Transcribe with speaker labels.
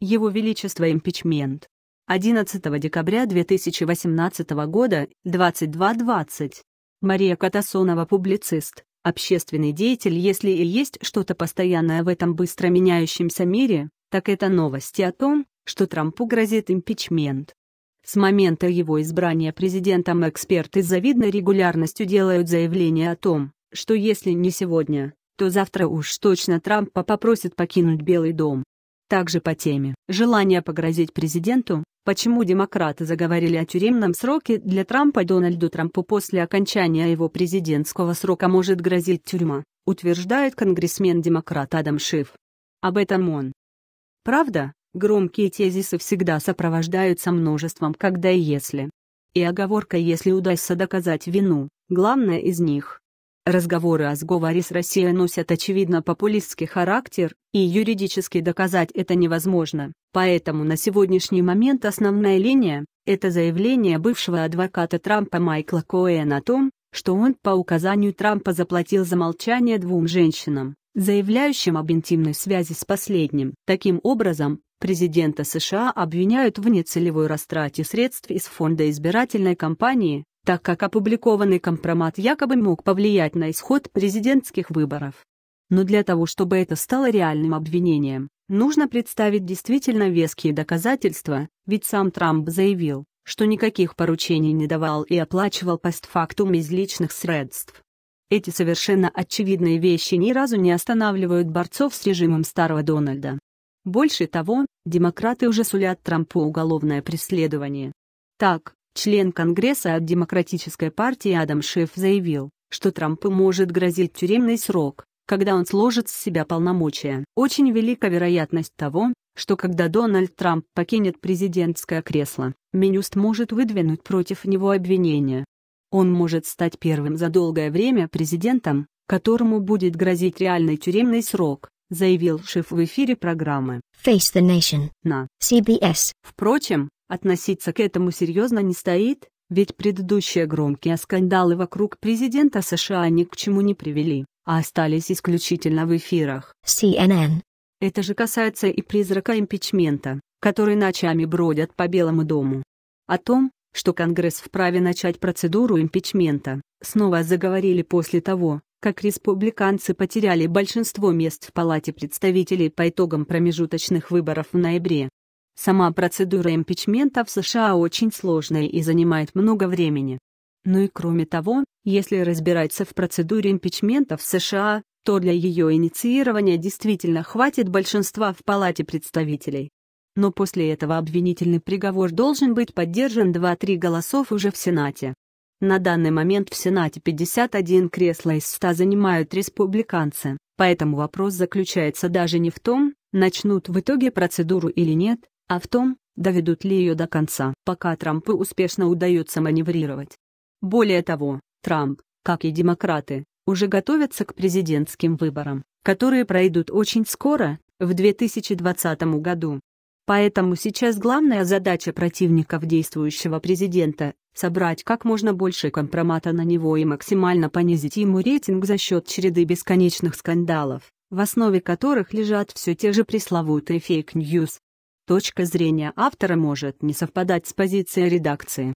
Speaker 1: Его Величество импичмент. 11 декабря 2018 года, 22.20. Мария Катасонова, публицист, общественный деятель, если и есть что-то постоянное в этом быстро меняющемся мире, так это новости о том, что Трампу грозит импичмент. С момента его избрания президентом эксперты с завидной регулярностью делают заявление о том, что если не сегодня, то завтра уж точно Трампа попросит покинуть Белый дом. Также по теме «Желание погрозить президенту. Почему демократы заговорили о тюремном сроке для Трампа Дональду Трампу после окончания его президентского срока может грозить тюрьма», утверждает конгрессмен-демократ Адам Шиф. Об этом он. Правда, громкие тезисы всегда сопровождаются множеством «когда» и «если». И оговорка «если удастся доказать вину», главное из них Разговоры о сговоре с Россией носят очевидно популистский характер, и юридически доказать это невозможно. Поэтому на сегодняшний момент основная линия – это заявление бывшего адвоката Трампа Майкла Коэна о том, что он по указанию Трампа заплатил за молчание двум женщинам, заявляющим об интимной связи с последним. Таким образом, президента США обвиняют в нецелевой растрате средств из фонда избирательной кампании, так как опубликованный компромат якобы мог повлиять на исход президентских выборов. Но для того, чтобы это стало реальным обвинением, нужно представить действительно веские доказательства, ведь сам Трамп заявил, что никаких поручений не давал и оплачивал постфактум из личных средств. Эти совершенно очевидные вещи ни разу не останавливают борцов с режимом старого Дональда. Больше того, демократы уже сулят Трампу уголовное преследование. Так, Член Конгресса от Демократической партии Адам Шеф заявил, что Трампу может грозить тюремный срок, когда он сложит с себя полномочия. Очень велика вероятность того, что когда Дональд Трамп покинет президентское кресло, Минюст может выдвинуть против него обвинения. Он может стать первым за долгое время президентом, которому будет грозить реальный тюремный срок, заявил Шеф в эфире программы Face the Nation на CBS. Впрочем, Относиться к этому серьезно не стоит, ведь предыдущие громкие скандалы вокруг президента США ни к чему не привели, а остались исключительно в эфирах. CNN. Это же касается и призрака импичмента, который ночами бродят по Белому дому. О том, что Конгресс вправе начать процедуру импичмента, снова заговорили после того, как республиканцы потеряли большинство мест в Палате представителей по итогам промежуточных выборов в ноябре. Сама процедура импичмента в США очень сложная и занимает много времени. Ну и кроме того, если разбираться в процедуре импичмента в США, то для ее инициирования действительно хватит большинства в Палате представителей. Но после этого обвинительный приговор должен быть поддержан 2-3 голосов уже в Сенате. На данный момент в Сенате 51 кресла из 100 занимают республиканцы, поэтому вопрос заключается даже не в том, начнут в итоге процедуру или нет, а в том, доведут ли ее до конца, пока Трампу успешно удается маневрировать. Более того, Трамп, как и демократы, уже готовятся к президентским выборам, которые пройдут очень скоро, в 2020 году. Поэтому сейчас главная задача противников действующего президента – собрать как можно больше компромата на него и максимально понизить ему рейтинг за счет череды бесконечных скандалов, в основе которых лежат все те же пресловутые фейк-ньюс. Точка зрения автора может не совпадать с позицией редакции.